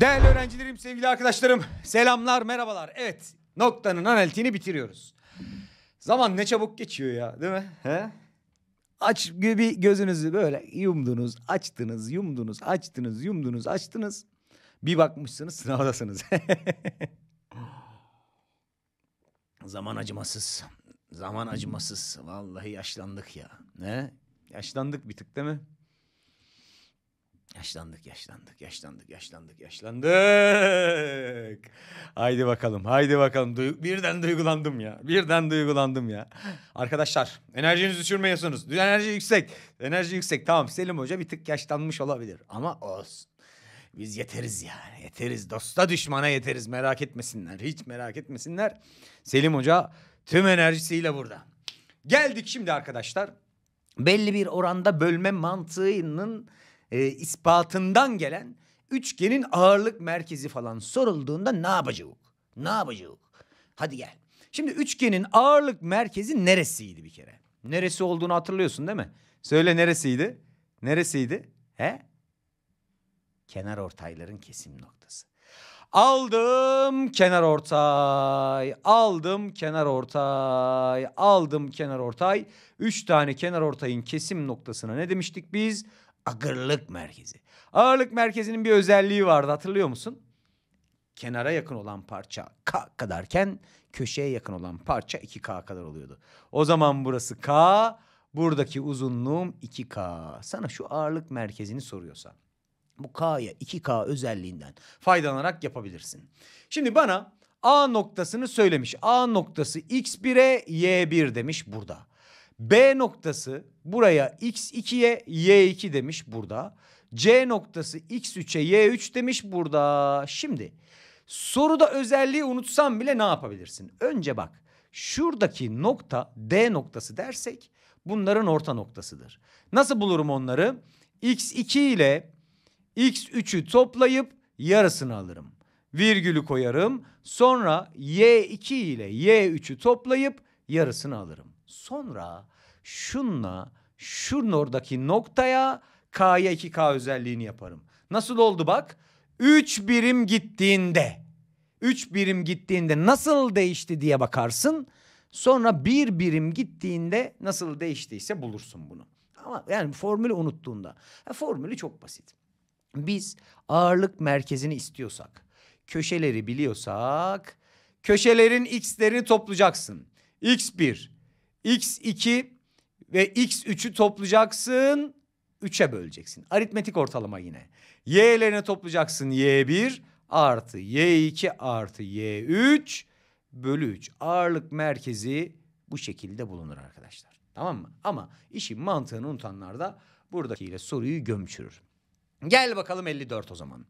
Değerli öğrencilerim, sevgili arkadaşlarım, selamlar, merhabalar. Evet, noktanın analitini bitiriyoruz. Zaman ne çabuk geçiyor ya, değil mi? He? Aç bir gözünüzü böyle yumdunuz, açtınız, yumdunuz, açtınız, yumdunuz, açtınız. Bir bakmışsınız sınavdasınız. Zaman acımasız. Zaman acımasız. Vallahi yaşlandık ya. Ne? Yaşlandık bir tık değil mi? Yaşlandık, yaşlandık, yaşlandık, yaşlandık, yaşlandık. Haydi bakalım, haydi bakalım. Du birden duygulandım ya, birden duygulandım ya. Arkadaşlar, enerjinizi düşürmeyorsunuz. Enerji yüksek, enerji yüksek. Tamam, Selim Hoca bir tık yaşlanmış olabilir ama olsun. Biz yeteriz yani, yeteriz. Dosta düşmana yeteriz, merak etmesinler. Hiç merak etmesinler. Selim Hoca tüm enerjisiyle burada. Geldik şimdi arkadaşlar. Belli bir oranda bölme mantığının e, ispatından gelen üçgenin ağırlık merkezi falan sorulduğunda ne yapacağız? Ne yapacağız? Hadi gel. Şimdi üçgenin ağırlık merkezi neresiydi bir kere? Neresi olduğunu hatırlıyorsun değil mi? Söyle neresiydi? Neresiydi? He? Kenar ortayların kesim noktası. Aldım kenar ortay, aldım kenar ortay, aldım kenar ortay. Üç tane kenar ortayın kesim noktasına ne demiştik biz? Ağırlık merkezi. Ağırlık merkezinin bir özelliği vardı hatırlıyor musun? Kenara yakın olan parça K kadarken köşeye yakın olan parça 2K kadar oluyordu. O zaman burası K, buradaki uzunluğum 2K. Sana şu ağırlık merkezini soruyorsa bu K'ya 2K özelliğinden faydalanarak yapabilirsin. Şimdi bana A noktasını söylemiş. A noktası X1'e Y1 demiş burada. B noktası buraya x2'ye y2 demiş burada. C noktası x3'e y3 demiş burada. Şimdi soruda özelliği unutsam bile ne yapabilirsin? Önce bak şuradaki nokta D noktası dersek bunların orta noktasıdır. Nasıl bulurum onları? x2 ile x3'ü toplayıp yarısını alırım. Virgülü koyarım. Sonra y2 ile y3'ü toplayıp yarısını alırım. Sonra şunla şunun oradaki noktaya K'ya 2K özelliğini yaparım. Nasıl oldu bak? 3 birim gittiğinde 3 birim gittiğinde nasıl değişti diye bakarsın. Sonra bir birim gittiğinde nasıl değiştiyse bulursun bunu. Ama yani formülü unuttuğunda. formülü çok basit. Biz ağırlık merkezini istiyorsak, köşeleri biliyorsak, köşelerin x'lerini toplayacaksın. x1, x2 ve x3'ü toplayacaksın. 3'e böleceksin. Aritmetik ortalama yine. Y'lerini toplayacaksın. Y1 artı Y2 artı Y3 bölü 3. Ağırlık merkezi bu şekilde bulunur arkadaşlar. Tamam mı? Ama işin mantığını unutanlar da buradakiyle soruyu gömçürür. Gel bakalım 54 o zaman.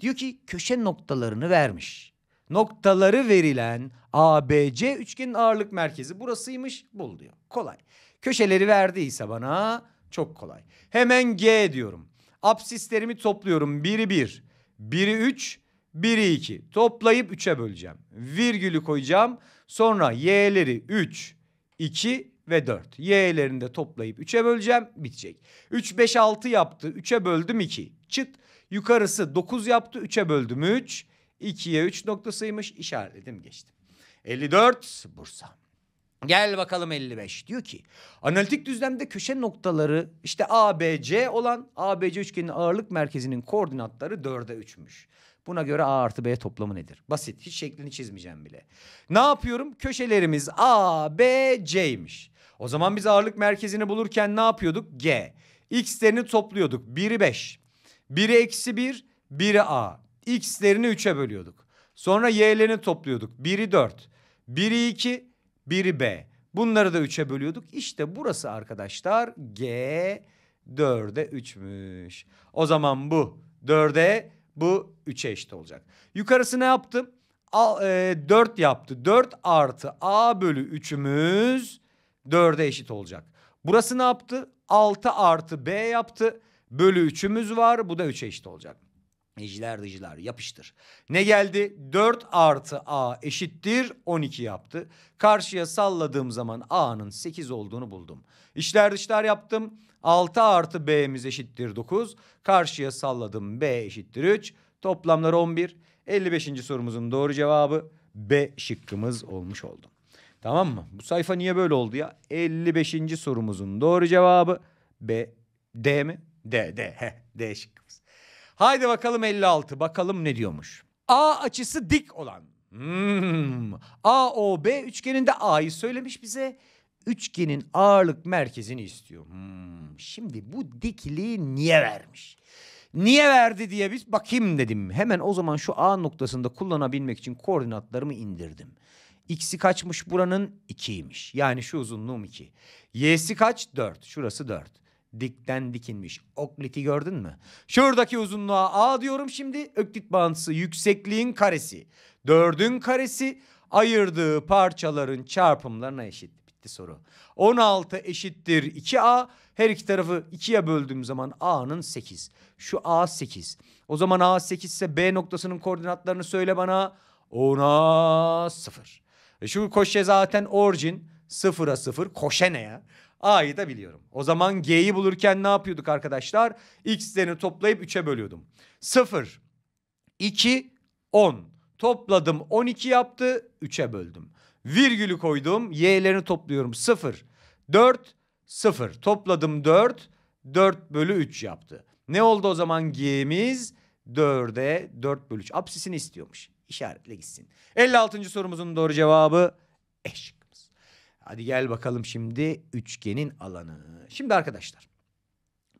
Diyor ki köşe noktalarını vermiş noktaları verilen ABC üçgenin ağırlık merkezi burasıymış bul diyor. Kolay. Köşeleri verdiyse bana çok kolay. Hemen G diyorum. Apsislerimi topluyorum. Biri bir, biri üç, biri iki. Toplayıp üçe böleceğim. Virgülü koyacağım. Sonra Y'leri üç, iki ve 4. Y'lerini de toplayıp 3'e böleceğim bitecek. 3, 5, 6 yaptı 3'e böldüm 2. Çıt. Yukarısı 9 yaptı 3'e böldüm 3. 2'ye 3 noktasıymış işaretledim geçtim. 54 Bursa. Gel bakalım 55 diyor ki analitik düzlemde köşe noktaları işte ABC olan ABC üçgenin ağırlık merkezinin koordinatları 4'e 3'müş. Buna göre A artı B toplamı nedir? Basit hiç şeklini çizmeyeceğim bile. Ne yapıyorum? Köşelerimiz A, B, C'ymiş. O zaman biz ağırlık merkezini bulurken ne yapıyorduk? G. X'lerini topluyorduk. 1'i 5. 1'i eksi 1, 1'i A x'lerini 3'e bölüyorduk. Sonra y'lerini topluyorduk. Biri 4, biri 2, biri b. Bunları da 3'e bölüyorduk. İşte burası arkadaşlar g 4'e 3'müş. O zaman bu 4'e bu 3'e eşit olacak. Yukarısı ne yaptım? A, e, 4 yaptı. 4 artı a bölü 3'ümüz 4'e eşit olacak. Burası ne yaptı? 6 artı b yaptı. Bölü 3'ümüz var. Bu da 3'e eşit olacak. İciler diciler yapıştır. Ne geldi? 4 artı a eşittir 12 yaptı. Karşıya salladığım zaman a'nın 8 olduğunu buldum. İşler dışlar yaptım. 6 artı b'miz eşittir 9. Karşıya salladım b eşittir 3. Toplamlar 11. 55. sorumuzun doğru cevabı B şıkkımız olmuş oldu. Tamam mı? Bu sayfa niye böyle oldu ya? 55. sorumuzun doğru cevabı B. D mi? D, D. Heh, D şıkkı. Haydi bakalım 56 bakalım ne diyormuş. A açısı dik olan. Hmm. AOB üçgeninde A'yı söylemiş bize. Üçgenin ağırlık merkezini istiyor. Hmm. Şimdi bu dikliği niye vermiş? Niye verdi diye biz bakayım dedim. Hemen o zaman şu A noktasında kullanabilmek için koordinatlarımı indirdim. X'i kaçmış buranın? 2'ymiş. Yani şu uzunluğum 2. Y'si kaç? 4. Şurası 4 dikten dikilmiş. Oklit'i gördün mü? Şuradaki uzunluğa A diyorum şimdi. Öklit bağıntısı yüksekliğin karesi. Dördün karesi ayırdığı parçaların çarpımlarına eşit. Bitti soru. 16 eşittir 2A. Her iki tarafı 2'ye böldüğüm zaman A'nın 8. Şu A 8. O zaman A 8 ise B noktasının koordinatlarını söyle bana. 10'a 0. E şu koşe zaten orijin sıfıra sıfır koşe ne ya? A'yı da biliyorum. O zaman G'yi bulurken ne yapıyorduk arkadaşlar? X'lerini toplayıp 3'e bölüyordum. 0, 2, 10. Topladım 12 yaptı 3'e böldüm. Virgülü koydum. Y'lerini topluyorum 0, 4, 0. Topladım 4, 4 bölü 3 yaptı. Ne oldu o zaman G'miz? 4'e 4 bölü 3. Apsisini istiyormuş. İşaretle gitsin. 56. sorumuzun doğru cevabı eş. Hadi gel bakalım şimdi üçgenin alanı. Şimdi arkadaşlar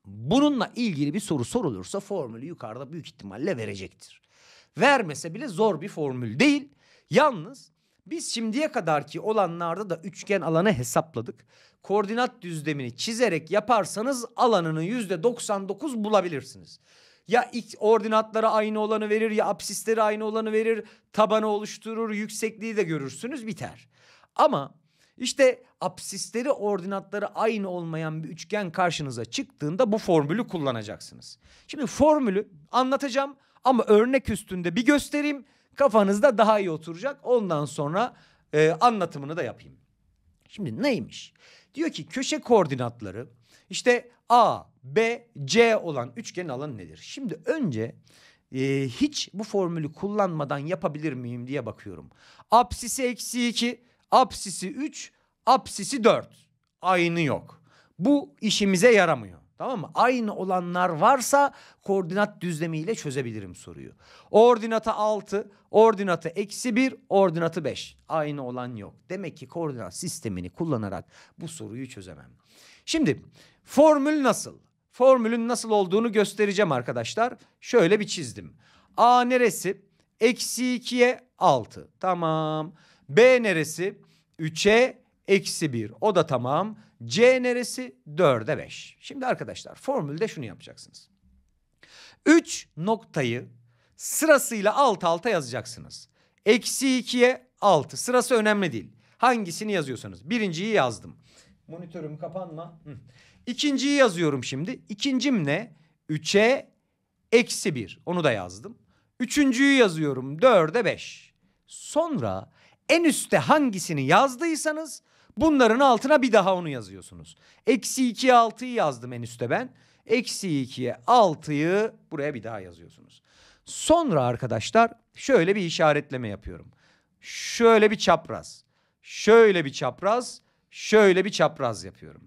bununla ilgili bir soru sorulursa formülü yukarıda büyük ihtimalle verecektir. Vermese bile zor bir formül değil. Yalnız biz şimdiye kadarki olanlarda da üçgen alanı hesapladık. Koordinat düzlemini çizerek yaparsanız alanını yüzde 99 bulabilirsiniz. Ya ilk ordinatlara aynı olanı verir ya absisleri aynı olanı verir. Tabanı oluşturur yüksekliği de görürsünüz biter. Ama işte apsisleri ordinatları aynı olmayan bir üçgen karşınıza çıktığında bu formülü kullanacaksınız. Şimdi formülü anlatacağım ama örnek üstünde bir göstereyim. Kafanızda daha iyi oturacak. Ondan sonra e, anlatımını da yapayım. Şimdi neymiş? Diyor ki köşe koordinatları işte A, B, C olan üçgenin alanı nedir? Şimdi önce e, hiç bu formülü kullanmadan yapabilir miyim diye bakıyorum. Apsisi eksi 2 Apsisi 3, apsisi 4. Aynı yok. Bu işimize yaramıyor. Tamam mı? Aynı olanlar varsa koordinat düzlemiyle çözebilirim soruyu. Ordinatı 6, ordinatı eksi 1, ordinatı 5. Aynı olan yok. Demek ki koordinat sistemini kullanarak bu soruyu çözemem. Şimdi formül nasıl? Formülün nasıl olduğunu göstereceğim arkadaşlar. Şöyle bir çizdim. A neresi? Eksi 2'ye 6. Tamam. Tamam. B neresi? 3'e eksi 1. O da tamam. C neresi? 4'e 5. Şimdi arkadaşlar formülde şunu yapacaksınız. 3 noktayı sırasıyla alt alta yazacaksınız. Eksi 2'ye 6. Sırası önemli değil. Hangisini yazıyorsanız. Birinciyi yazdım. Monitörüm kapanma. İkinciyi yazıyorum şimdi. İkincim ne? 3'e eksi 1. Onu da yazdım. Üçüncüyü yazıyorum. 4'e 5. Sonra en üstte hangisini yazdıysanız bunların altına bir daha onu yazıyorsunuz. Eksi 2'ye 6'yı yazdım en üstte ben. Eksi 2'ye 6'yı buraya bir daha yazıyorsunuz. Sonra arkadaşlar şöyle bir işaretleme yapıyorum. Şöyle bir çapraz. Şöyle bir çapraz. Şöyle bir çapraz yapıyorum.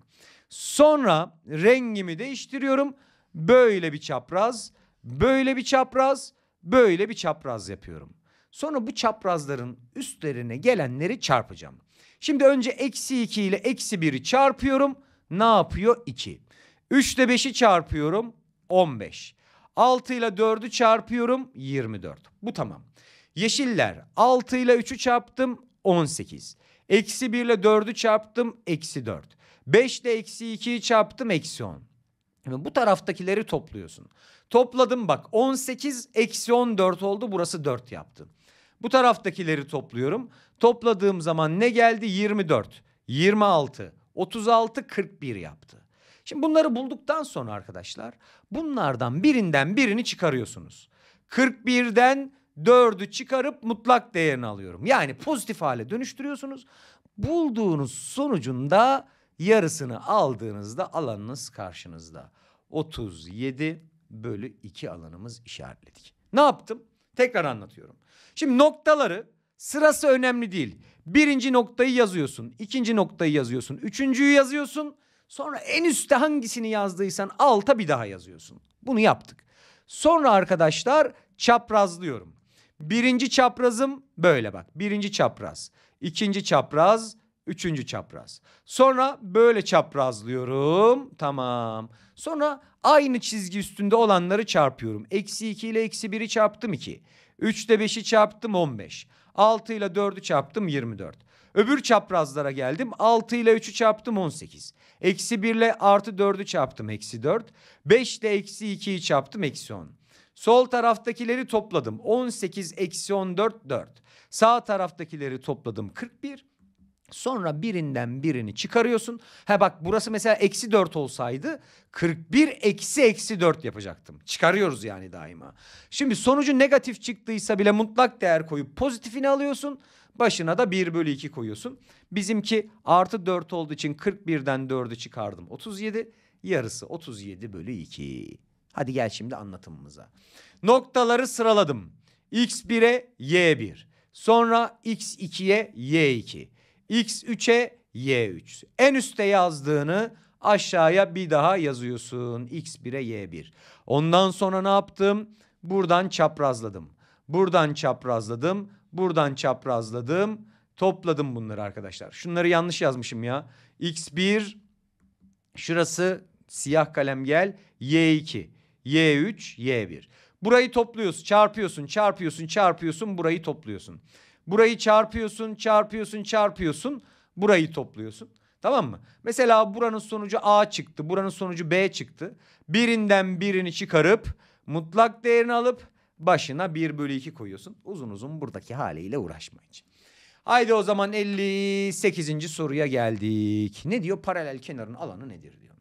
Sonra rengimi değiştiriyorum. Böyle bir çapraz. Böyle bir çapraz. Böyle bir çapraz yapıyorum. Sonra bu çaprazların üstlerine gelenleri çarpacağım. Şimdi önce eksi 2 ile eksi 1'i çarpıyorum. Ne yapıyor? 2. 3 ile 5'i çarpıyorum. 15. 6 ile 4'ü çarpıyorum. 24. Bu tamam. Yeşiller 6 ile 3'ü çarptım. 18. Eksi 1 ile 4'ü çarptım. Eksi 4. 5 ile eksi 2'yi çarptım. Eksi 10. Şimdi bu taraftakileri topluyorsun. Topladım bak 18 eksi 14 oldu burası 4 yaptı. Bu taraftakileri topluyorum. Topladığım zaman ne geldi? 24, 26, 36, 41 yaptı. Şimdi bunları bulduktan sonra arkadaşlar bunlardan birinden birini çıkarıyorsunuz. 41'den 4'ü çıkarıp mutlak değerini alıyorum. Yani pozitif hale dönüştürüyorsunuz. Bulduğunuz sonucunda yarısını aldığınızda alanınız karşınızda. 37 bölü 2 alanımız işaretledik. Ne yaptım? Tekrar anlatıyorum. Şimdi noktaları sırası önemli değil. Birinci noktayı yazıyorsun, ikinci noktayı yazıyorsun, üçüncüyü yazıyorsun. Sonra en üstte hangisini yazdıysan alta bir daha yazıyorsun. Bunu yaptık. Sonra arkadaşlar çaprazlıyorum. Birinci çaprazım böyle bak. Birinci çapraz, ikinci çapraz, Üçüncü çapraz. Sonra böyle çaprazlıyorum. Tamam. Sonra aynı çizgi üstünde olanları çarpıyorum. Eksi 2 ile eksi 1'i çarptım 2. 3 ile 5'i çarptım 15. 6 ile 4'ü çarptım 24. Öbür çaprazlara geldim. 6 ile 3'ü çarptım 18. Eksi 1 ile artı 4'ü çarptım eksi 4. 5 ile eksi 2'yi çarptım eksi 10. Sol taraftakileri topladım. 18 eksi 14 4. Sağ taraftakileri topladım 41. Sonra birinden birini çıkarıyorsun. Ha bak burası mesela eksi dört olsaydı 41 eksi eksi dört yapacaktım. Çıkarıyoruz yani daima. Şimdi sonucu negatif çıktıysa bile mutlak değer koyup pozitifini alıyorsun. Başına da 1 bölü 2 koyuyorsun. Bizimki artı 4 olduğu için 41'den 4'ü çıkardım. 37 yarısı 37 bölü 2. Hadi gel şimdi anlatımımıza. Noktaları sıraladım. X1'e Y1. Sonra X2'ye Y2. X3'e Y3. En üste yazdığını aşağıya bir daha yazıyorsun. X1'e Y1. Ondan sonra ne yaptım? Buradan çaprazladım. Buradan çaprazladım. Buradan çaprazladım. Topladım bunları arkadaşlar. Şunları yanlış yazmışım ya. X1 şurası siyah kalem gel. Y2, Y3, Y1. Burayı topluyorsun, çarpıyorsun, çarpıyorsun, çarpıyorsun, burayı topluyorsun. Burayı çarpıyorsun, çarpıyorsun, çarpıyorsun. Burayı topluyorsun. Tamam mı? Mesela buranın sonucu A çıktı. Buranın sonucu B çıktı. Birinden birini çıkarıp mutlak değerini alıp başına 1 bölü 2 koyuyorsun. Uzun uzun buradaki haliyle uğraşmayın. Haydi o zaman 58. soruya geldik. Ne diyor? Paralel kenarın alanı nedir diyor.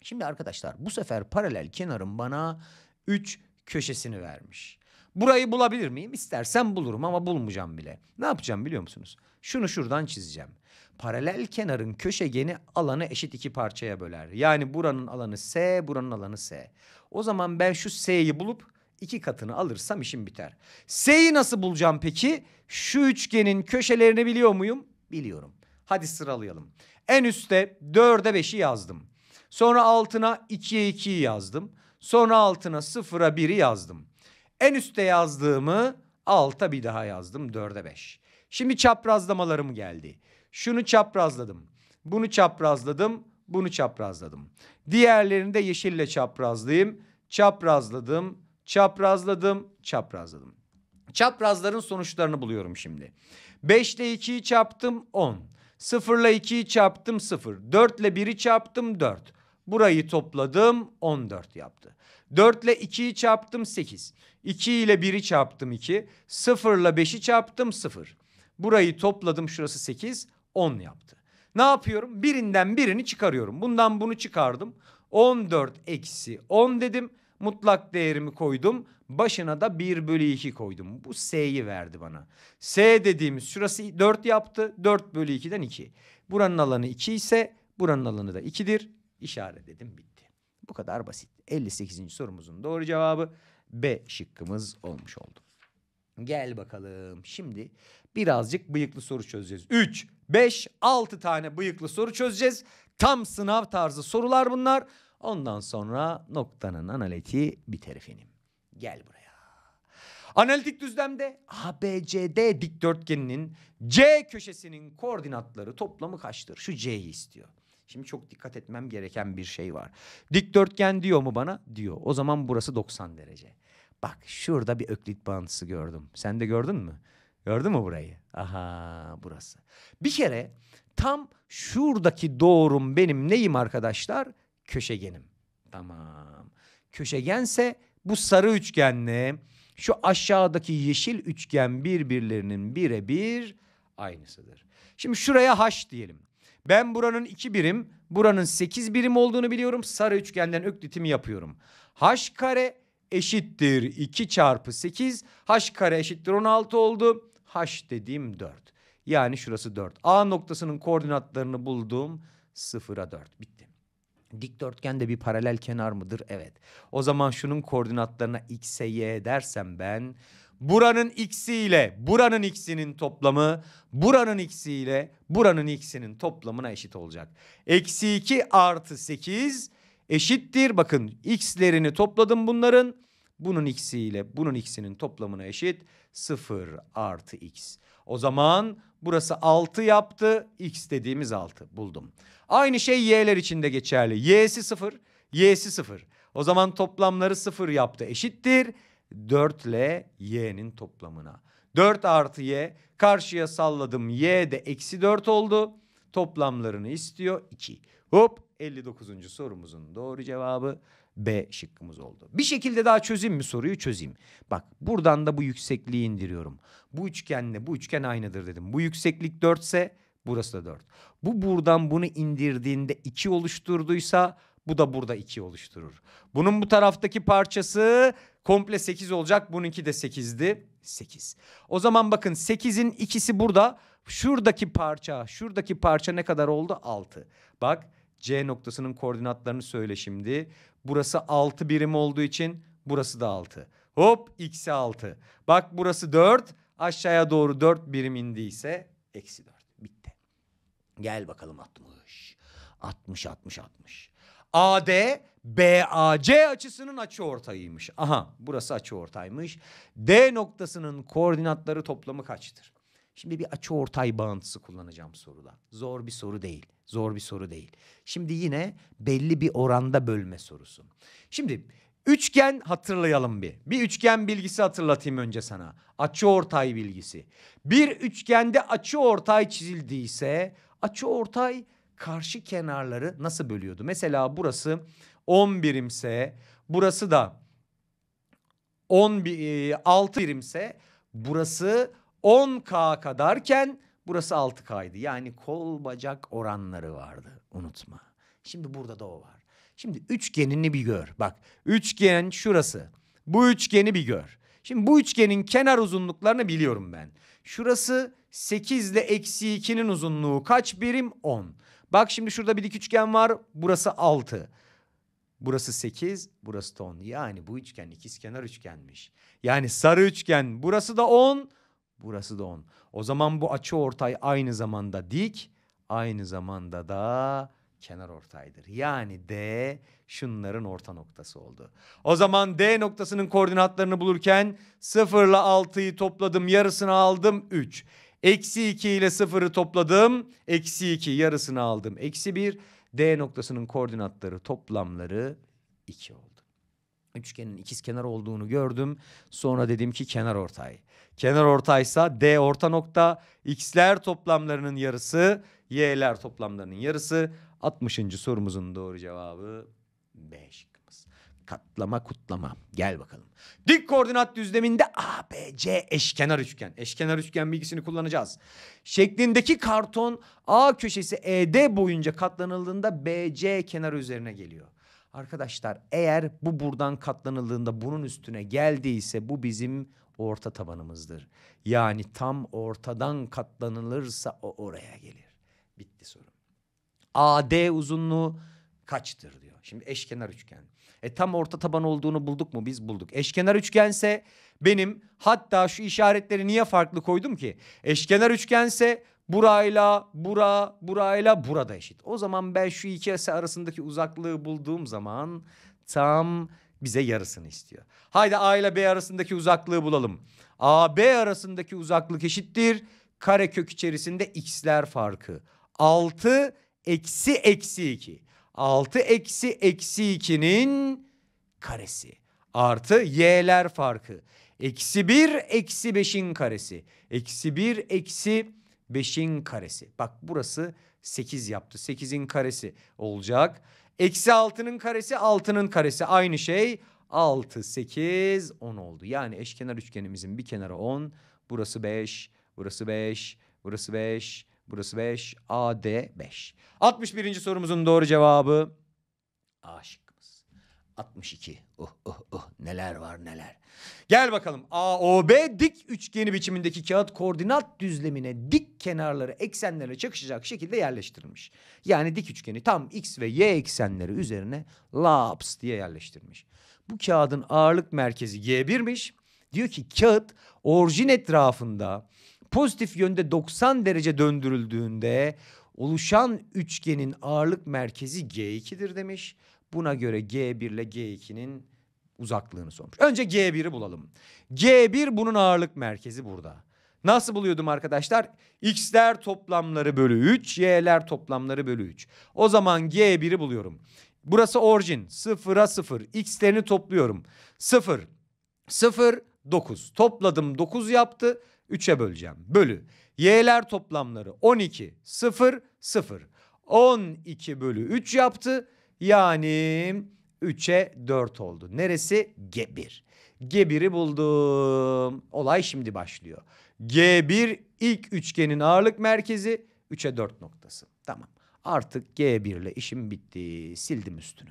Şimdi arkadaşlar bu sefer paralel kenarın bana 3 köşesini vermiş. Burayı bulabilir miyim? İstersen bulurum ama bulmayacağım bile. Ne yapacağım biliyor musunuz? Şunu şuradan çizeceğim. Paralel kenarın köşegeni alanı eşit iki parçaya böler. Yani buranın alanı S, buranın alanı S. O zaman ben şu S'yi bulup iki katını alırsam işim biter. S'yi nasıl bulacağım peki? Şu üçgenin köşelerini biliyor muyum? Biliyorum. Hadi sıralayalım. En üstte 4'e 5'i yazdım. Sonra altına 2'ye 2'yi yazdım. Sonra altına 0'a 1'i yazdım. En üste yazdığımı alta bir daha yazdım. Dörde beş. Şimdi çaprazlamalarım geldi. Şunu çaprazladım. Bunu çaprazladım. Bunu çaprazladım. Diğerlerini de yeşille çaprazlayayım. Çaprazladım. Çaprazladım. Çaprazladım. Çaprazların sonuçlarını buluyorum şimdi. 5 ile 2'yi çarptım 10. 0 ile 2'yi çarptım 0. 4 ile 1'i çarptım 4. Burayı topladım 14 yaptı. 4 ile 2'yi çarptım 8. 2 ile 1'i çarptım 2. 0 ile 5'i çarptım 0. Burayı topladım şurası 8. 10 yaptı. Ne yapıyorum? Birinden birini çıkarıyorum. Bundan bunu çıkardım. 14 eksi 10 dedim. Mutlak değerimi koydum. Başına da 1 bölü 2 koydum. Bu S'yi verdi bana. S dediğimiz şurası 4 yaptı. 4 bölü 2'den 2. Buranın alanı 2 ise buranın alanı da 2'dir. İşaret dedim bitti. Bu kadar basit. 58. sorumuzun doğru cevabı B şıkkımız olmuş oldu. Gel bakalım. Şimdi birazcık bıyıklı soru çözeceğiz. 3, 5, 6 tane bıyıklı soru çözeceğiz. Tam sınav tarzı sorular bunlar. Ondan sonra noktanın analitiği biter efendim. Gel buraya. Analitik düzlemde ABCD dikdörtgeninin C köşesinin koordinatları toplamı kaçtır? Şu C'yi istiyor. Şimdi çok dikkat etmem gereken bir şey var. Dikdörtgen diyor mu bana? Diyor. O zaman burası 90 derece. Bak şurada bir öklit bağıntısı gördüm. Sen de gördün mü? Gördün mü burayı? Aha burası. Bir kere tam şuradaki doğrum benim neyim arkadaşlar? Köşegenim. Tamam. Köşegense bu sarı üçgenle şu aşağıdaki yeşil üçgen birbirlerinin birebir aynısıdır. Şimdi şuraya h diyelim. Ben buranın 2 birim, buranın 8 birim olduğunu biliyorum. Sarı üçgenden öklitimi yapıyorum. H kare eşittir 2 çarpı 8. H kare eşittir 16 oldu. H dediğim 4. Yani şurası 4. A noktasının koordinatlarını bulduğum 0'a 4. Bitti. Dikdörtgen de bir paralel kenar mıdır? Evet. O zaman şunun koordinatlarına x'e y dersem ben buranın x'i ile buranın x'inin toplamı buranın x'i ile buranın x'inin toplamına eşit olacak. Eksi 2 artı 8 eşittir. Bakın x'lerini topladım bunların. Bunun x'i ile bunun x'inin toplamına eşit 0 artı x. O zaman burası 6 yaptı. X dediğimiz 6 buldum. Aynı şey y'ler için de geçerli. Y'si 0, y'si 0. O zaman toplamları 0 yaptı. Eşittir. 4 ile y'nin toplamına. 4 artı y karşıya salladım y de eksi 4 oldu. Toplamlarını istiyor 2. Hop 59. sorumuzun doğru cevabı B şıkkımız oldu. Bir şekilde daha çözeyim mi soruyu çözeyim. Bak buradan da bu yüksekliği indiriyorum. Bu üçgenle bu üçgen aynıdır dedim. Bu yükseklik 4 ise burası da 4. Bu buradan bunu indirdiğinde 2 oluşturduysa bu da burada 2 oluşturur. Bunun bu taraftaki parçası Komple 8 olacak. Bununki de 8'di. 8. O zaman bakın 8'in ikisi burada. Şuradaki parça, şuradaki parça ne kadar oldu? 6. Bak C noktasının koordinatlarını söyle şimdi. Burası 6 birim olduğu için burası da 6. Hop x'e 6. Bak burası 4. Aşağıya doğru 4 birim indiyse eksi 4. Bitti. Gel bakalım 60. 60 60 60. AD BAC açısının açı ortayıymış. Aha burası açı ortaymış. D noktasının koordinatları toplamı kaçtır? Şimdi bir açı ortay bağıntısı kullanacağım soruda. Zor bir soru değil. Zor bir soru değil. Şimdi yine belli bir oranda bölme sorusu. Şimdi üçgen hatırlayalım bir. Bir üçgen bilgisi hatırlatayım önce sana. Açı ortay bilgisi. Bir üçgende açı ortay çizildiyse açı ortay karşı kenarları nasıl bölüyordu? Mesela burası 10 birimse burası da 10 6 e, birimse burası 10K kadarken burası 6K'ydı. Yani kol bacak oranları vardı unutma. Şimdi burada da o var. Şimdi üçgenini bir gör. Bak üçgen şurası. Bu üçgeni bir gör. Şimdi bu üçgenin kenar uzunluklarını biliyorum ben. Şurası 8 ile eksi 2'nin uzunluğu kaç birim? 10. Bak şimdi şurada bir dik üçgen var. Burası 6. Burası 8, burası da 10. Yani bu üçgen ikizkenar üçgenmiş. Yani sarı üçgen burası da 10, burası da 10. O zaman bu açı ortay aynı zamanda dik, aynı zamanda da kenar ortaydır. Yani D şunların orta noktası oldu. O zaman D noktasının koordinatlarını bulurken 0 ile 6'yı topladım yarısını aldım 3. Eksi 2 ile 0'ı topladım. Eksi 2 yarısını aldım. Eksi 1 D noktasının koordinatları toplamları 2 oldu. Üçgenin ikiz kenar olduğunu gördüm. Sonra dedim ki kenar ortay. Kenar ortaysa D orta nokta. X'ler toplamlarının yarısı. Y'ler toplamlarının yarısı. 60. sorumuzun doğru cevabı 5 katlama kutlama. Gel bakalım. Dik koordinat düzleminde ABC eşkenar üçgen. Eşkenar üçgen bilgisini kullanacağız. Şeklindeki karton A köşesi ED boyunca katlanıldığında BC kenarı üzerine geliyor. Arkadaşlar eğer bu buradan katlanıldığında bunun üstüne geldiyse bu bizim orta tabanımızdır. Yani tam ortadan katlanılırsa o oraya gelir. Bitti soru. AD uzunluğu kaçtır diyor. Şimdi eşkenar üçgen. E tam orta taban olduğunu bulduk mu? Biz bulduk. Eşkenar üçgense benim hatta şu işaretleri niye farklı koydum ki? Eşkenar üçgense burayla, bura, burayla, burada eşit. O zaman ben şu ikisi arasındaki uzaklığı bulduğum zaman tam bize yarısını istiyor. Haydi A ile B arasındaki uzaklığı bulalım. A B arasındaki uzaklık eşittir. Karekök içerisinde x'ler farkı. 6 eksi eksi 2. 6 eksi eksi 2'nin karesi. Artı y'ler farkı. Eksi 1 eksi 5'in karesi. Eksi 1 eksi 5'in karesi. Bak burası 8 yaptı. 8'in karesi olacak. Eksi 6'nın karesi 6'nın karesi aynı şey. 6, 8, 10 oldu. Yani eşkenar üçgenimizin bir kenarı 10. Burası 5, burası 5, burası 5, Burası 5. AD 5. 61. sorumuzun doğru cevabı A şıkkımız. 62. Uh uh uh neler var neler. Gel bakalım AOB dik üçgeni biçimindeki kağıt koordinat düzlemine dik kenarları eksenlere çakışacak şekilde yerleştirilmiş. Yani dik üçgeni tam x ve y eksenleri üzerine laps diye yerleştirilmiş. Bu kağıdın ağırlık merkezi G1'miş. Diyor ki kağıt orijin etrafında pozitif yönde 90 derece döndürüldüğünde oluşan üçgenin ağırlık merkezi G2'dir demiş. Buna göre G1 ile G2'nin uzaklığını sormuş. Önce G1'i bulalım. G1 bunun ağırlık merkezi burada. Nasıl buluyordum arkadaşlar? X'ler toplamları bölü 3, Y'ler toplamları bölü 3. O zaman G1'i buluyorum. Burası orijin. 0'a 0. X'lerini topluyorum. 0, 0, 9. Topladım 9 yaptı. 3'e böleceğim. Bölü. Y'ler toplamları 12, 0, 0. 12 bölü 3 yaptı. Yani 3'e 4 oldu. Neresi? G1. G1'i buldum. Olay şimdi başlıyor. G1 ilk üçgenin ağırlık merkezi 3'e 4 noktası. Tamam. Artık G1 ile işim bitti. Sildim üstünü.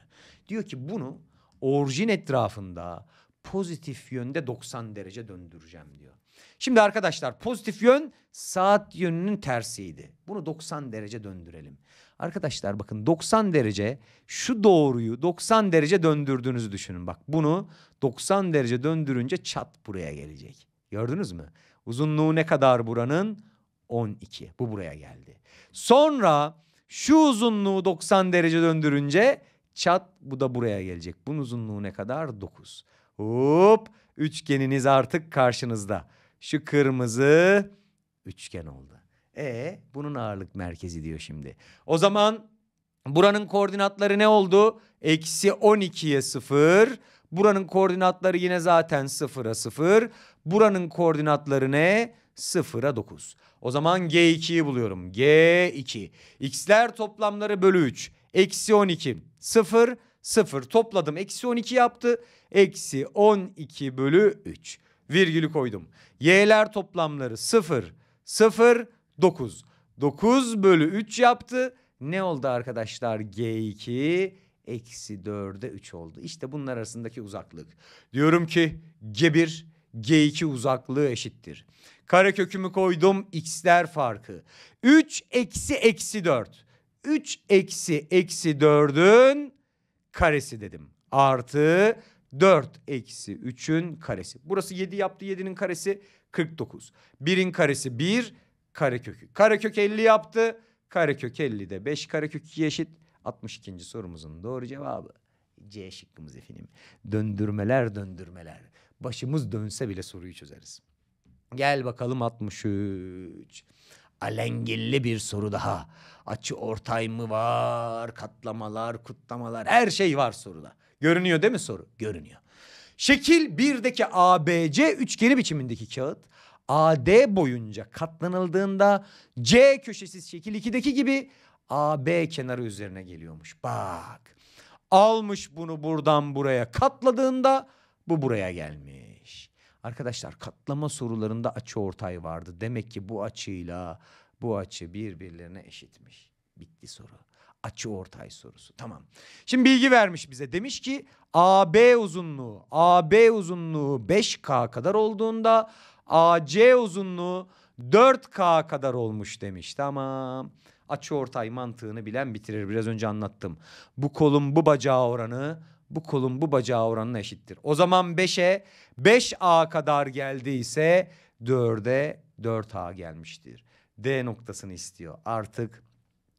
Diyor ki bunu orijin etrafında pozitif yönde 90 derece döndüreceğim diyor. Şimdi arkadaşlar pozitif yön saat yönünün tersiydi. Bunu 90 derece döndürelim. Arkadaşlar bakın 90 derece şu doğruyu 90 derece döndürdüğünüzü düşünün. Bak bunu 90 derece döndürünce çat buraya gelecek. Gördünüz mü? Uzunluğu ne kadar buranın? 12. Bu buraya geldi. Sonra şu uzunluğu 90 derece döndürünce çat bu da buraya gelecek. Bunun uzunluğu ne kadar? 9. Hop üçgeniniz artık karşınızda. Şu kırmızı üçgen oldu. E bunun ağırlık merkezi diyor şimdi. O zaman buranın koordinatları ne oldu? Eksi 12'ye 0. Buranın koordinatları yine zaten 0'a 0. Buranın koordinatları ne? 0'a 9. O zaman G2'yi buluyorum. G2. X'ler toplamları bölü 3. Eksi 12. 0. 0 topladım. Eksi 12 yaptı. Eksi 12 bölü 3 virgülü koydum. Y'ler toplamları 0, 0, 9. 9 bölü 3 yaptı. Ne oldu arkadaşlar? G2 eksi 4'e 3 oldu. İşte bunlar arasındaki uzaklık. Diyorum ki G1 G2 uzaklığı eşittir. Kare kökümü koydum x'ler farkı. 3 eksi eksi 4. 3 eksi eksi 4'ün karesi dedim. Artı 4 eksi 3'ün karesi. Burası 7 yaptı 7'nin karesi 49. 1'in karesi 1 karekökü. Karekök 50 yaptı. Karekök 50 de 5 karekök 2 eşit. 62. sorumuzun doğru cevabı C şıkkımız efendim. Döndürmeler döndürmeler. Başımız dönse bile soruyu çözeriz. Gel bakalım 63. Alengilli bir soru daha. Açı ortay mı var? Katlamalar, kutlamalar her şey var soruda. Görünüyor değil mi soru? Görünüyor. Şekil 1'deki ABC üçgeni biçimindeki kağıt AD boyunca katlanıldığında C köşesiz şekil 2'deki gibi AB kenarı üzerine geliyormuş. Bak almış bunu buradan buraya katladığında bu buraya gelmiş. Arkadaşlar katlama sorularında açı ortay vardı. Demek ki bu açıyla bu açı birbirlerine eşitmiş. Bitti soru açı ortay sorusu. Tamam. Şimdi bilgi vermiş bize. Demiş ki AB uzunluğu AB uzunluğu 5K kadar olduğunda AC uzunluğu 4K kadar olmuş demiş. Tamam. Açı ortay mantığını bilen bitirir. Biraz önce anlattım. Bu kolun bu bacağı oranı bu kolun bu bacağı oranına eşittir. O zaman 5'e 5A kadar geldiyse 4'e 4A gelmiştir. D noktasını istiyor. Artık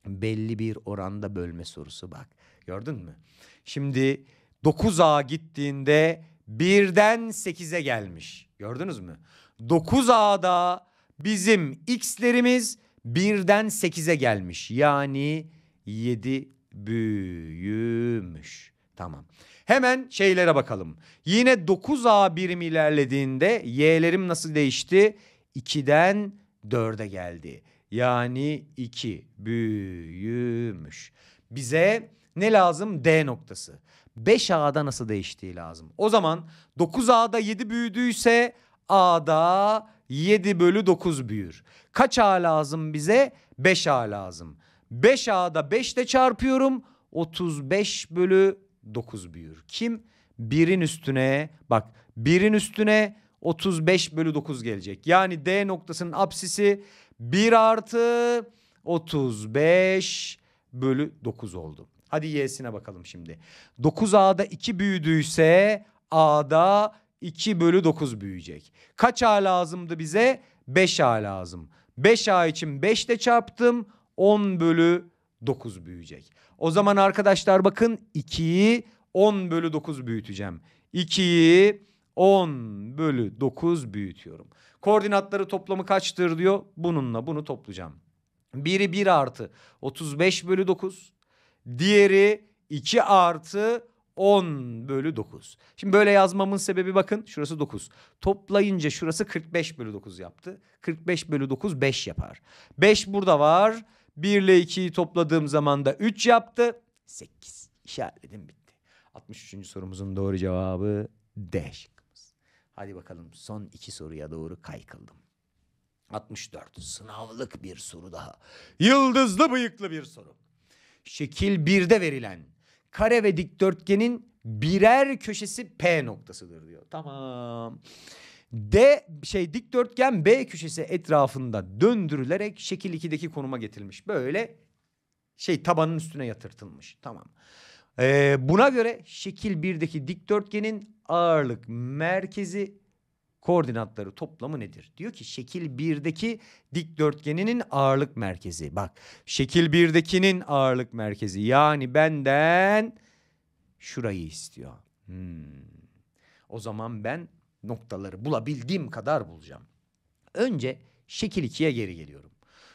belli bir oranda bölme sorusu bak. Gördün mü? Şimdi 9A gittiğinde birden 8'e gelmiş. Gördünüz mü? 9A'da bizim x'lerimiz birden 8'e gelmiş. Yani 7 büyümüş. Tamam. Hemen şeylere bakalım. Yine 9A birim ilerlediğinde y'lerim nasıl değişti? 2'den 4'e geldi. Yani 2 büyümüş. Bize ne lazım? D noktası. 5A'da nasıl değiştiği lazım. O zaman 9A'da 7 büyüdüyse A'da 7 bölü 9 büyür. Kaç A lazım bize? 5 A lazım. 5 A'da 5 ile çarpıyorum. 35 bölü 9 büyür. Kim? 1'in üstüne bak 1'in üstüne 35 bölü 9 gelecek. Yani D noktasının apsisi 1 artı 35 bölü 9 oldu. Hadi y'sine bakalım şimdi. 9a'da 2 büyüdüyse a'da 2 bölü 9 büyüyecek. Kaç a lazımdı bize? 5 a lazım. 5 a için 5 ile çarptım. 10 bölü 9 büyüyecek. O zaman arkadaşlar bakın 2'yi 10 bölü 9 büyüteceğim. 2'yi 10 bölü 9 büyütüyorum. Koordinatları toplamı kaçtır diyor. Bununla bunu toplayacağım. Biri 1 artı 35 bölü 9. Diğeri 2 artı 10 bölü 9. Şimdi böyle yazmamın sebebi bakın şurası 9. Toplayınca şurası 45 bölü 9 yaptı. 45 bölü 9 5 yapar. 5 burada var. 1 ile 2'yi topladığım zaman da 3 yaptı. 8 işaretledim bitti. 63. sorumuzun doğru cevabı D Hadi bakalım son iki soruya doğru kaykıldım. 64 sınavlık bir soru daha. Yıldızlı bıyıklı bir soru. Şekil 1'de verilen kare ve dikdörtgenin birer köşesi P noktasıdır diyor. Tamam. D şey dikdörtgen B köşesi etrafında döndürülerek şekil 2'deki konuma getirilmiş. Böyle şey tabanın üstüne yatırtılmış. Tamam. Ee, buna göre şekil 1'deki dikdörtgenin ağırlık merkezi koordinatları toplamı nedir? Diyor ki şekil 1'deki dikdörtgeninin ağırlık merkezi. Bak şekil 1'dekinin ağırlık merkezi yani benden şurayı istiyor. Hmm. O zaman ben noktaları bulabildiğim kadar bulacağım. Önce şekil 2'ye geri geliyorum.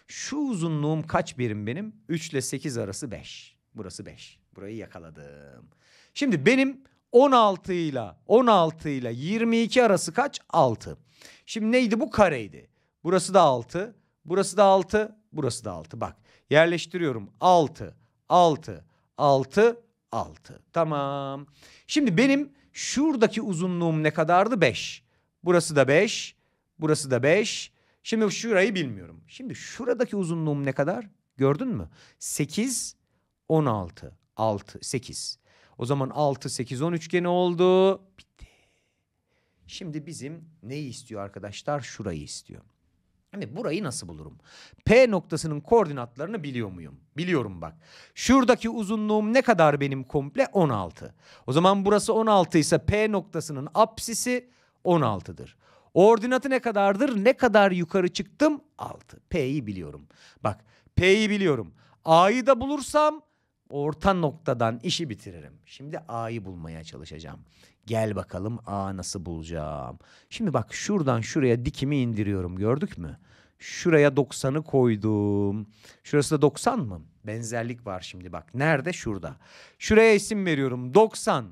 Şu uzunluğum kaç birim benim? 3 ile 8 arası 5. Burası 5. Burayı yakaladım. Şimdi benim 16 ile 16 ile 22 arası kaç? 6. Şimdi neydi bu kareydi. Burası da 6. Burası da 6. Burası da 6. Bak yerleştiriyorum. 6, 6, 6, 6. Tamam. Şimdi benim şuradaki uzunluğum ne kadardı? 5. Burası da 5. Burası da 5. Şimdi şurayı bilmiyorum. Şimdi şuradaki uzunluğum ne kadar? Gördün mü? 8, 16, 6, 8. O zaman 6, 8, 10 üçgeni oldu. Bitti. Şimdi bizim neyi istiyor arkadaşlar? Şurayı istiyor. Hani burayı nasıl bulurum? P noktasının koordinatlarını biliyor muyum? Biliyorum bak. Şuradaki uzunluğum ne kadar benim komple? 16. O zaman burası 16 ise P noktasının apsisi 16'dır. Ordinatı ne kadardır? Ne kadar yukarı çıktım? 6. P'yi biliyorum. Bak P'yi biliyorum. A'yı da bulursam orta noktadan işi bitiririm. Şimdi A'yı bulmaya çalışacağım. Gel bakalım A nasıl bulacağım. Şimdi bak şuradan şuraya dikimi indiriyorum gördük mü? Şuraya 90'ı koydum. Şurası da 90 mı? Benzerlik var şimdi bak. Nerede? Şurada. Şuraya isim veriyorum 90.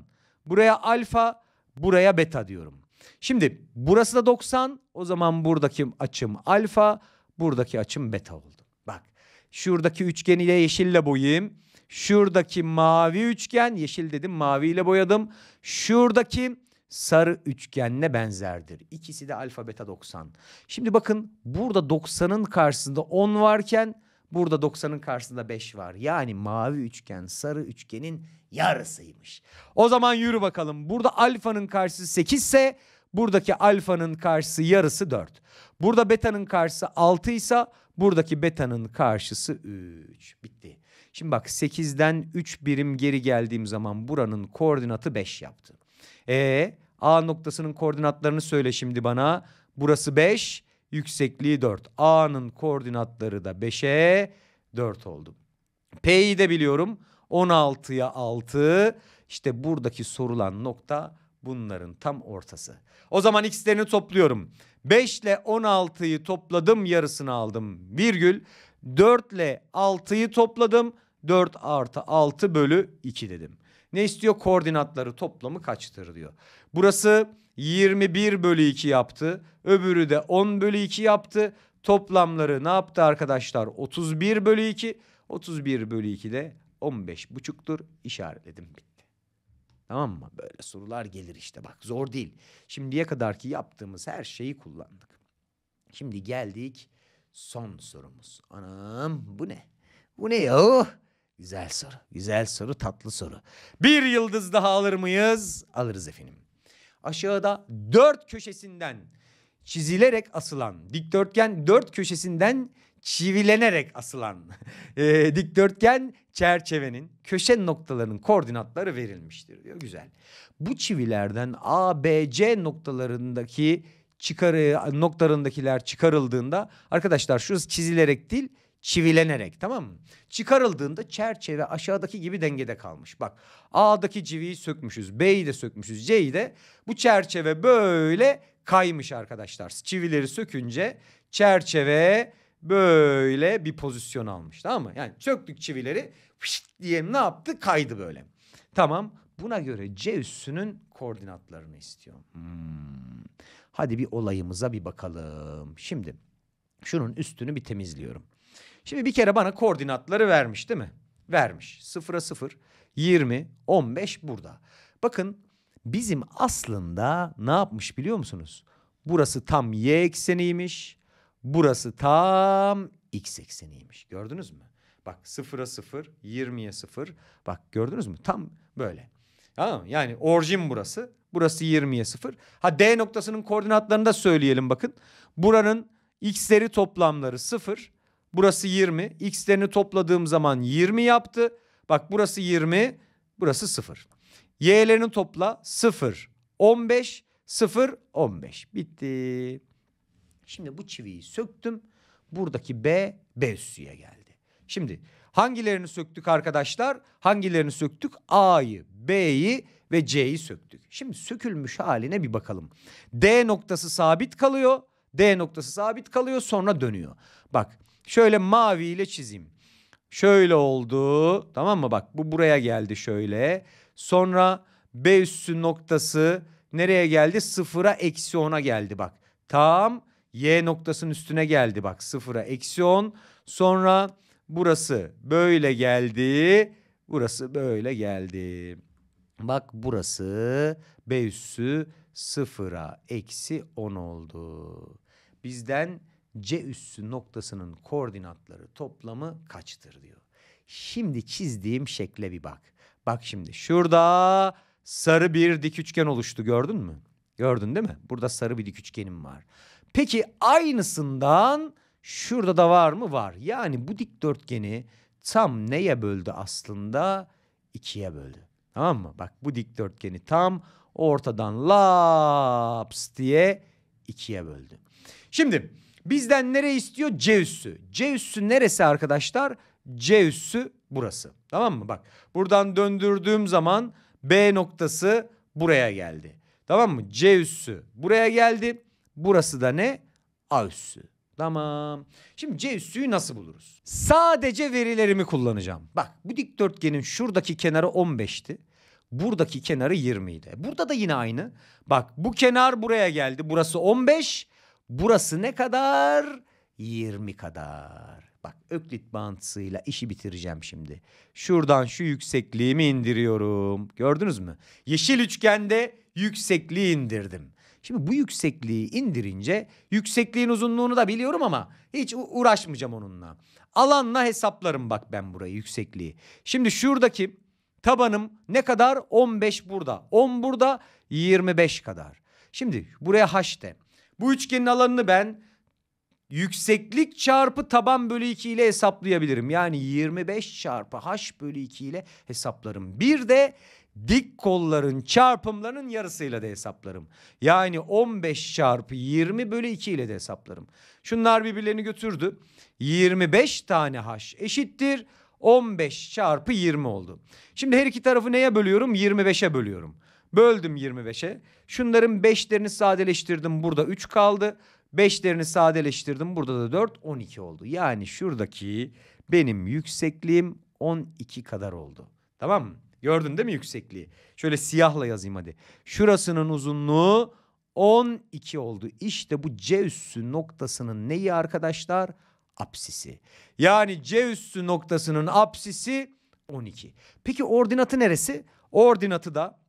Buraya alfa, buraya beta diyorum. Şimdi burası da 90. O zaman buradaki açım alfa, buradaki açım beta oldu. Bak şuradaki üçgeni de yeşille boyayayım. Şuradaki mavi üçgen yeşil dedim maviyle boyadım. Şuradaki sarı üçgenle benzerdir. İkisi de alfa beta 90. Şimdi bakın burada 90'ın karşısında 10 varken burada 90'ın karşısında 5 var. Yani mavi üçgen sarı üçgenin yarısıymış. O zaman yürü bakalım. Burada alfanın karşısı 8 ise buradaki alfanın karşısı yarısı 4. Burada betanın karşısı 6 ise buradaki betanın karşısı 3. Bitti. Şimdi bak 8'den 3 birim geri geldiğim zaman buranın koordinatı 5 yaptı. E A noktasının koordinatlarını söyle şimdi bana. Burası 5, yüksekliği 4. A'nın koordinatları da 5'e 4 oldu. P'yi de biliyorum. 16'ya 6. İşte buradaki sorulan nokta bunların tam ortası. O zaman x'lerini topluyorum. 5 ile 16'yı topladım yarısını aldım virgül. 4 ile 6'yı topladım 4 artı 6 bölü 2 dedim. Ne istiyor? Koordinatları toplamı kaçtır diyor. Burası 21 bölü 2 yaptı. Öbürü de 10 bölü 2 yaptı. Toplamları ne yaptı arkadaşlar? 31 bölü 2. 31 bölü 2 de 15 buçuktur. İşaretledim bitti. Tamam mı? Böyle sorular gelir işte bak zor değil. Şimdiye kadarki yaptığımız her şeyi kullandık. Şimdi geldik son sorumuz. Anam bu ne? Bu ne yahu? Güzel soru. Güzel soru, tatlı soru. Bir yıldız daha alır mıyız? Alırız efendim. Aşağıda dört köşesinden çizilerek asılan, dikdörtgen dört köşesinden çivilenerek asılan e, dikdörtgen çerçevenin köşe noktalarının koordinatları verilmiştir diyor. Güzel. Bu çivilerden A, B, C noktalarındaki çıkarı noktalarındakiler çıkarıldığında arkadaşlar şurası çizilerek değil çivilenerek tamam mı? Çıkarıldığında çerçeve aşağıdaki gibi dengede kalmış. Bak A'daki civiyi sökmüşüz, B'yi de sökmüşüz, C'yi de. Bu çerçeve böyle kaymış arkadaşlar. Çivileri sökünce çerçeve böyle bir pozisyon almış tamam mı? Yani çöktük çivileri fışt diye ne yaptı? Kaydı böyle. Tamam buna göre C üssünün koordinatlarını istiyor. Hmm. Hadi bir olayımıza bir bakalım. Şimdi şunun üstünü bir temizliyorum. Şimdi bir kere bana koordinatları vermiş değil mi? Vermiş. 0'a 0, 20, 15 burada. Bakın bizim aslında ne yapmış biliyor musunuz? Burası tam y ekseniymiş. Burası tam x ekseniymiş. Gördünüz mü? Bak 0'a 0, 20'ye 0. Bak gördünüz mü? Tam böyle. Tamam mı? Yani orijin burası. Burası 20'ye 0. Ha D noktasının koordinatlarını da söyleyelim bakın. Buranın x'leri toplamları 0. Burası 20. X'lerini topladığım zaman 20 yaptı. Bak burası 20. Burası 0. Y'lerini topla 0. 15. 0. 15. Bitti. Şimdi bu çiviyi söktüm. Buradaki B, B üssüye geldi. Şimdi hangilerini söktük arkadaşlar? Hangilerini söktük? A'yı, B'yi ve C'yi söktük. Şimdi sökülmüş haline bir bakalım. D noktası sabit kalıyor. D noktası sabit kalıyor sonra dönüyor. Bak Şöyle mavi ile çizeyim. Şöyle oldu. Tamam mı? Bak bu buraya geldi şöyle. Sonra B üssü noktası nereye geldi? Sıfıra eksi ona geldi bak. Tam Y noktasının üstüne geldi bak. Sıfıra eksi on. Sonra burası böyle geldi. Burası böyle geldi. Bak burası B üssü sıfıra eksi on oldu. Bizden C üssü noktasının koordinatları toplamı kaçtır diyor. Şimdi çizdiğim şekle bir bak. Bak şimdi şurada sarı bir dik üçgen oluştu gördün mü? Gördün değil mi? Burada sarı bir dik üçgenim var. Peki aynısından şurada da var mı? Var. Yani bu dikdörtgeni tam neye böldü aslında? İkiye böldü. Tamam mı? Bak bu dikdörtgeni tam ortadan laps diye ikiye böldü. Şimdi Bizden nere istiyor? C üssü. C üssü neresi arkadaşlar? C üssü burası. Tamam mı? Bak buradan döndürdüğüm zaman B noktası buraya geldi. Tamam mı? C üssü buraya geldi. Burası da ne? A üssü. Tamam. Şimdi C üssüyü nasıl buluruz? Sadece verilerimi kullanacağım. Bak bu dikdörtgenin şuradaki kenarı 15'ti. Buradaki kenarı 20 idi. Burada da yine aynı. Bak bu kenar buraya geldi. Burası 15. Burası ne kadar? 20 kadar. Bak öklit bağıntısıyla işi bitireceğim şimdi. Şuradan şu yüksekliğimi indiriyorum. Gördünüz mü? Yeşil üçgende yüksekliği indirdim. Şimdi bu yüksekliği indirince yüksekliğin uzunluğunu da biliyorum ama hiç uğraşmayacağım onunla. Alanla hesaplarım bak ben burayı yüksekliği. Şimdi şuradaki tabanım ne kadar? 15 burada. 10 burada 25 kadar. Şimdi buraya haş de. Bu üçgenin alanını ben yükseklik çarpı taban bölü 2 ile hesaplayabilirim. Yani 25 çarpı h bölü 2 ile hesaplarım. Bir de dik kolların çarpımlarının yarısıyla da hesaplarım. Yani 15 çarpı 20 bölü 2 ile de hesaplarım. Şunlar birbirlerini götürdü. 25 tane h eşittir 15 çarpı 20 oldu. Şimdi her iki tarafı neye bölüyorum? 25'e bölüyorum. Böldüm 25'e. Şunların 5'lerini sadeleştirdim. Burada 3 kaldı. 5'lerini sadeleştirdim. Burada da 4 12 oldu. Yani şuradaki benim yüksekliğim 12 kadar oldu. Tamam mı? Gördün değil mi yüksekliği? Şöyle siyahla yazayım hadi. Şurasının uzunluğu 12 oldu. İşte bu C üssü noktasının neyi arkadaşlar? Apsisi. Yani C üssü noktasının apsisi 12. Peki ordinatı neresi? Ordinatı da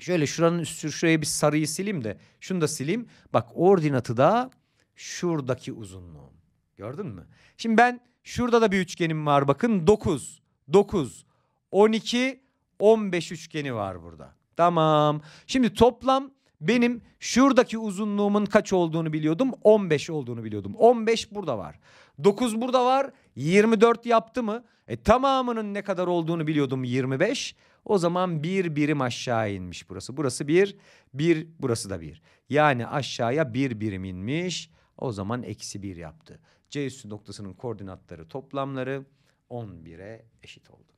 Şöyle şuranın üstü şuraya bir sarıyı sileyim de şunu da sileyim. Bak ordinatı da şuradaki uzunluğum. Gördün mü? Şimdi ben şurada da bir üçgenim var bakın. 9, 9, 12, 15 üçgeni var burada. Tamam. Şimdi toplam benim şuradaki uzunluğumun kaç olduğunu biliyordum. 15 olduğunu biliyordum. 15 burada var. 9 burada var. 24 yaptı mı? E tamamının ne kadar olduğunu biliyordum 25. O zaman bir birim aşağı inmiş burası. Burası bir, bir burası da bir. Yani aşağıya bir birim inmiş. O zaman eksi bir yaptı. C üssü noktasının koordinatları toplamları 11'e eşit oldu.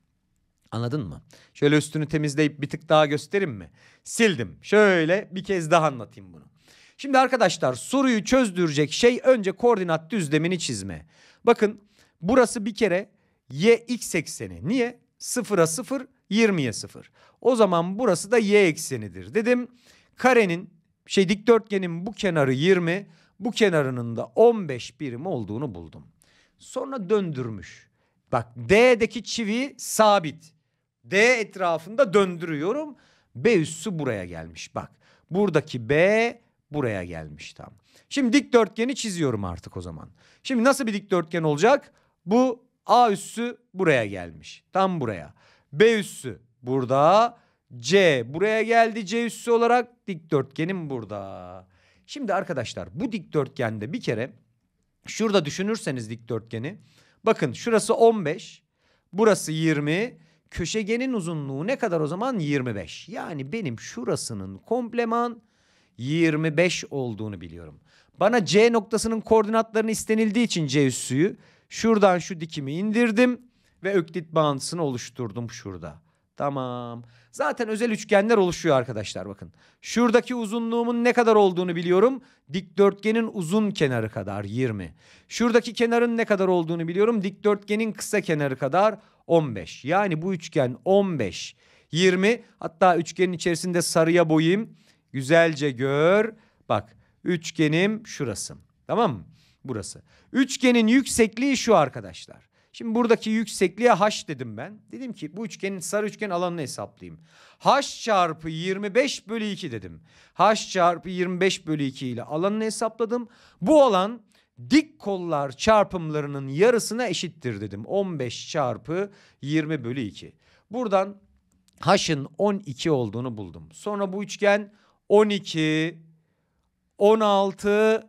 Anladın mı? Şöyle üstünü temizleyip bir tık daha göstereyim mi? Sildim. Şöyle bir kez daha anlatayım bunu. Şimdi arkadaşlar soruyu çözdürecek şey önce koordinat düzlemini çizme. Bakın burası bir kere y x ekseni. Niye? Sıfıra sıfır 20'ye 0. O zaman burası da y eksenidir dedim. Karenin şey dikdörtgenin bu kenarı 20, bu kenarının da 15 birim olduğunu buldum. Sonra döndürmüş. Bak D'deki çivi sabit. D etrafında döndürüyorum. B üssü buraya gelmiş bak. Buradaki B buraya gelmiş tam. Şimdi dikdörtgeni çiziyorum artık o zaman. Şimdi nasıl bir dikdörtgen olacak? Bu A üssü buraya gelmiş. Tam buraya. B üssü burada. C buraya geldi C üssü olarak dikdörtgenim burada. Şimdi arkadaşlar bu dikdörtgende bir kere şurada düşünürseniz dikdörtgeni bakın şurası 15 burası 20 köşegenin uzunluğu ne kadar o zaman 25. Yani benim şurasının kompleman 25 olduğunu biliyorum. Bana C noktasının koordinatlarını istenildiği için C üssüyü şuradan şu dikimi indirdim ve öklit bağıntısını oluşturdum şurada. Tamam. Zaten özel üçgenler oluşuyor arkadaşlar bakın. Şuradaki uzunluğumun ne kadar olduğunu biliyorum. Dikdörtgenin uzun kenarı kadar 20. Şuradaki kenarın ne kadar olduğunu biliyorum. Dikdörtgenin kısa kenarı kadar 15. Yani bu üçgen 15. 20 hatta üçgenin içerisinde sarıya boyayım. Güzelce gör. Bak üçgenim şurası. Tamam mı? Burası. Üçgenin yüksekliği şu arkadaşlar. Şimdi buradaki yüksekliğe h dedim ben. Dedim ki bu üçgenin sarı üçgen alanını hesaplayayım. h çarpı 25 bölü 2 dedim. h çarpı 25 bölü 2 ile alanını hesapladım. Bu alan dik kollar çarpımlarının yarısına eşittir dedim. 15 çarpı 20 bölü 2. Buradan h'ın 12 olduğunu buldum. Sonra bu üçgen 12, 16,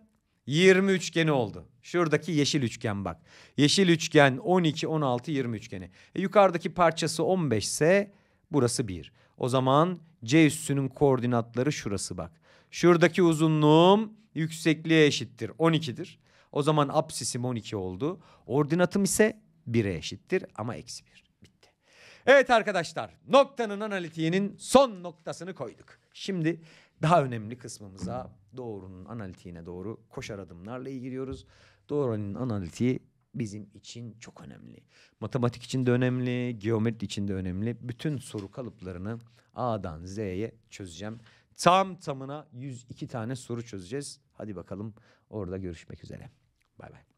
20 üçgeni oldu. Şuradaki yeşil üçgen bak. Yeşil üçgen 12, 16, 20 üçgeni. E, yukarıdaki parçası 15 ise burası 1. O zaman C üssünün koordinatları şurası bak. Şuradaki uzunluğum yüksekliğe eşittir 12'dir. O zaman absisim 12 oldu. Ordinatım ise 1'e eşittir ama eksi 1. Bitti. Evet arkadaşlar noktanın analitiğinin son noktasını koyduk. Şimdi daha önemli kısmımıza doğrunun analitiğine doğru koşar adımlarla ilgiliyoruz. Doğrunun hani analitiği bizim için çok önemli. Matematik için de önemli, geometri için de önemli. Bütün soru kalıplarını A'dan Z'ye çözeceğim. Tam tamına 102 tane soru çözeceğiz. Hadi bakalım orada görüşmek üzere. Bay bay.